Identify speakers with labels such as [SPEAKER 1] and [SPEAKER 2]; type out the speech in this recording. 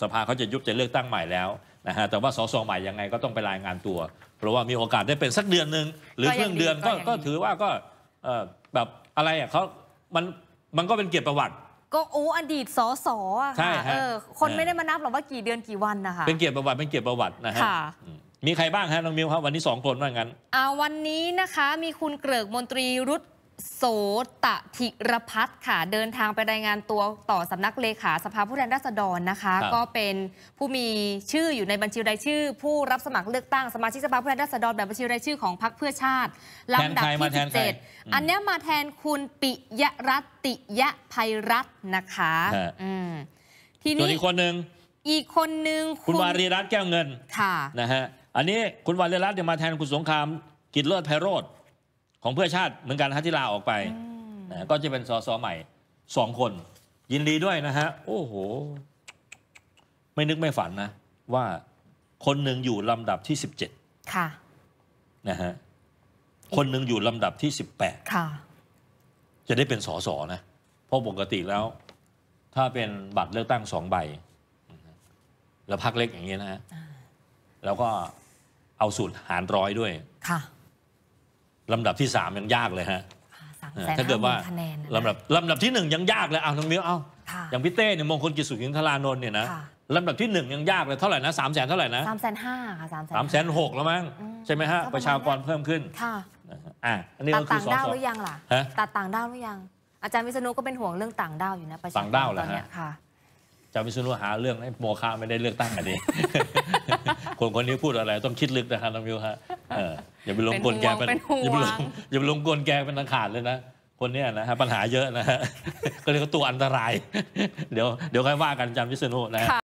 [SPEAKER 1] สภาเขาจะยุบจะเลือกตั้งใหม่แล้วนะฮะ แต่ว่าสสใหม่ยังไงก็ต้องไปรายงานตัว เพราะว่ามีโอกาสได้เป็นสักเดือนหนึ่งหรือเพิง่งเดือนก็ก็ถือว่าก็แบบอะไรอ่ะเขามัน มันก็เป็นเกียรติประวัติ
[SPEAKER 2] ก็โอ้อดีตสสอค่ะเออคนไม่ได้มานับหรอกว่ากี่เดือนกี่วันนะคะเป็นเ
[SPEAKER 1] กียรติประวัติเป็นเกียรติประวัตินะฮะมีใครบ้างฮะน้องมิวครับวันนี้สองคนว่างั้น
[SPEAKER 2] อ่าวันนี้นะคะมีคุณเกริกมนตรีรุธโสตธิรพัฒน์ค่ะเดินทางไปรายงานตัวต่อสำนักเลขาสภาผู้แทนราษฎรนะคะ ก็เป็นผู้มีชื่ออยู่ในบัญชีรายชื่อ ผู้รับสมัครเลือกตั้งสมาชิกสภาผู้แทนราษฎรแบบบัญชีรายชื่อของพรรคเพื่อชาติ ลำดับที่17อันนี้มาแทนคุณปิยรัตติยะภัยรัตน์นะคะ ทีนี้อีกคนหนึ่งอีกคนหนึ่งคุณวา
[SPEAKER 1] รีรัตน์แก้วเงินค่ะนะฮะอันนี้คุณวารีรัตน์จะมาแทนคุณสงคราม กิจเลิศไพโรธของเพื่อชาติเหมือนกันฮะที่ลาออกไปนะก็จะเป็นสสใหม่สองคน ยินดีด้วยนะฮะโอ้โห ไม่นึกไม่ฝันนะ ว่าคนหนึ่งอยู่ลำดับที่สิบเจ็ดค่ะนะฮะคนหนึ่งอยู่ลำดับที่สิบแปดค่ะจะได้เป็นสสนะ เพราะปกติแล้ว ถ้าเป็นบัตรเลือกตั้งสองใบแล้วพักเล็กอย่างเงี้นะฮะแล้วก็เอาสูตรหารร้อยด้วยค่ะลำดับที่สามยังยากเลยฮะถ้าเกิดว่าลำดับลำดับที่หนึ่งยังยากเลยเอาน้องมิวเอาอย่างพี่เต้เนี่ยมงคลกิจสุขิงธารานนท์เนี่ยนะ ลำดับที่หนึ่งยังยากเลยเท่าไหร่นะสามแสนเท่าไหร่นะส
[SPEAKER 2] ามแสนห้าค่ะสามแสนสาม
[SPEAKER 1] แสนหกแล้วมั้งใช่ไหมฮะประชากรเพิ่มขึ้นค่ะอ่าอันนี้ราคือสองต่างด้าวหรือย
[SPEAKER 2] ังล่ะตัดต่างด้าวหรือยัง อาจารย์วิษณุก็เป็นห่วงเรื่องต่างด้าวอยู่นะประชากรตอนนี้ค่ะ
[SPEAKER 1] อาจารย์วิษณุหาเรื่องให้โมฆะไม่ได้เลือกตั้งอันนี้คนคนนี้พูดอะไรต้องคิดลึกนะฮะน้องมิวฮะอย่าไปลงกลแกเป็นอย่าไปลงอย่าไปลงกลแกเป็นอังขาดเลยนะ คนนี้นะฮะปัญหาเยอะนะฮะก็เรียกว่าตัวอันตรายเดี๋ยวเดี๋ยวค่อยว่ากันจารวิศนุนะฮะ